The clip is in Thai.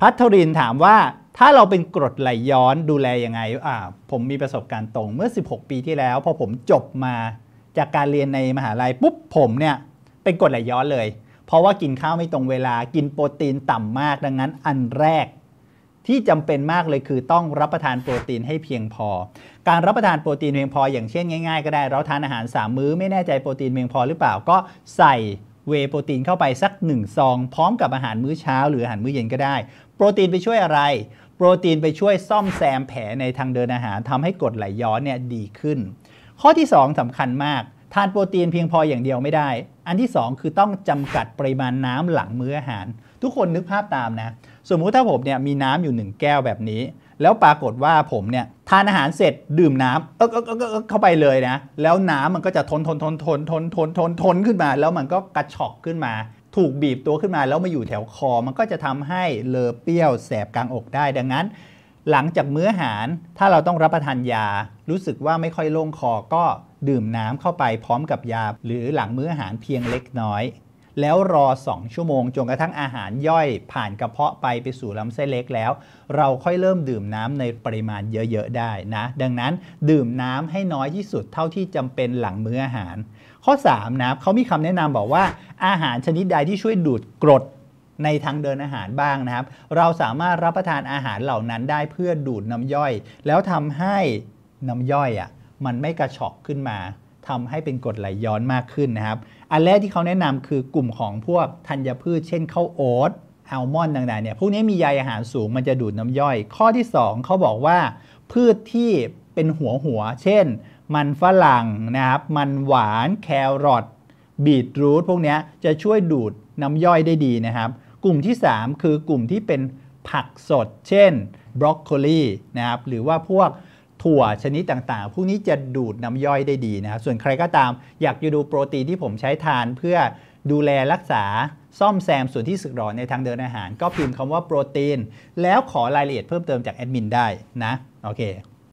พัทรินถามว่าถ้าเราเป็นกรดไหลย้อนดูแลยังไงผมมีประสบการณ์ตรงเมื่อ 16 ปีที่แล้วพอผมจบมา จากการเรียนในมหาลัยปุ๊บผมเนี่ย เป็นกรดไหลย้อนเลย เพราะว่ากินข้าวไม่ตรงเวลากินโปรตีนต่ำมากดังนั้นอันแรก ที่จำเป็นมากเลยคือต้องรับประทานโปรตีนให้เพียงพอ การรับประทานโปรตีนเพียงพอ อย่างเช่นง่าย ๆก็ได้ เราทานอาหาร3มื้อไม่แน่ใจโปรตีนเพียงพอหรือเปล่าก็ใส่เวโปรตีนเข้าไปสัก1ซอง พร้อมกับอาหารมื้อเช้าหรืออาหารมื้อเย็นก็ได้ โปรตีนไปช่วยอะไร โปรตีนไปช่วยซ่อมแซมแผลในทางเดินอาหาร ทำให้กรดไหลย้อนเนี่ยดีขึ้น ข้อที่ 2 สำคัญมากทานโปรตีนเพียงพออย่างเดียวไม่ได้ อันที่ 2 คือต้องจำกัดปริมาณน้ำหลังมื้ออาหาร ทุกคนนึกภาพตามนะ สมมุติถ้าผมเนี่ยมีน้ำอยู่ 1 แก้วแบบนี้ แล้วปรากฏว่าผมเนี่ยทานอาหารเสร็จดื่มน้ำเอ๊เอ๊เอ๊เข้าไปเลยนะ แล้วน้ำมันก็จะทนทนทนทนทนทนทนทนขึ้นมา แล้วมันก็กระชอกขึ้นมา ถูกบีบตัวขึ้นมาแล้วมาอยู่แถวคอ มันก็จะทำให้เลอเปรี้ยวแสบกลางอกได้ ดังนั้น หลังจากมื้ออาหาร ถ้าเราต้องรับประทานยา รู้สึกว่าไม่ค่อยโล่งคอก็ดื่มน้ำเข้าไปพร้อมกับยาหรือหลังมื้ออาหารเพียงเล็กน้อย แล้วรอ 2 ชั่วโมงจนกระทั่งอาหารย่อยผ่านกระเพาะไปไปสู่ลำไส้เล็กแล้ว เราค่อยเริ่มดื่มน้ำในปริมาณเยอะ ๆ ได้นะ ดังนั้นดื่มน้ำให้น้อยที่สุดเท่าที่จำเป็นหลังมื้ออาหาร ข้อ 3นะเขามีคำแนะนำบอกว่า อาหารชนิดใดที่ช่วยดูดกรดในทางเดินอาหารบ้างนะครับ เราสามารถรับประทานอาหารเหล่านั้นได้เพื่อดูดน้ำย่อย แล้วทำให้น้ำย่อยอะ่ะมันไม่กระชอกขึ้นมา ทำให้เป็นกรดไหลย้อนมากขึ้นนะครับอันแรกที่เขาแนะนำคือกลุ่มของพวกธัญพืช เช่นข้าวโอ๊ตอัลมอนด์ต่างๆเนี่ยพวกนี้มีใยอาหารสูงมันจะดูดน้ำย่อยข้อที่ 2 เขาบอกว่าพืชที่เป็นหัวหัว เช่น มันฝรั่งนะครับมันหวานแครอทบีทรูทพวกนี้จะช่วยดูดน้ำย่อยได้ดีนะครับ กลุ่มที่ 3 คือกลุ่มที่เป็นผักสดเช่นบรอกโคลีนะครับหรือว่าพวกถั่วชนิดต่าง ๆ พวกนี้จะดูดน้ำย่อยได้ดีนะครับส่วนใครก็ตามอยากจะดูโปรตีนที่ผมใช้ทานเพื่อดูแลรักษาซ่อมแซมส่วนที่สึกหรอในทางเดินอาหาร ก็พิมพ์คำว่าโปรตีนแล้วขอรายละเอียดเพิ่มเติมจากแอดมินได้นะโอเค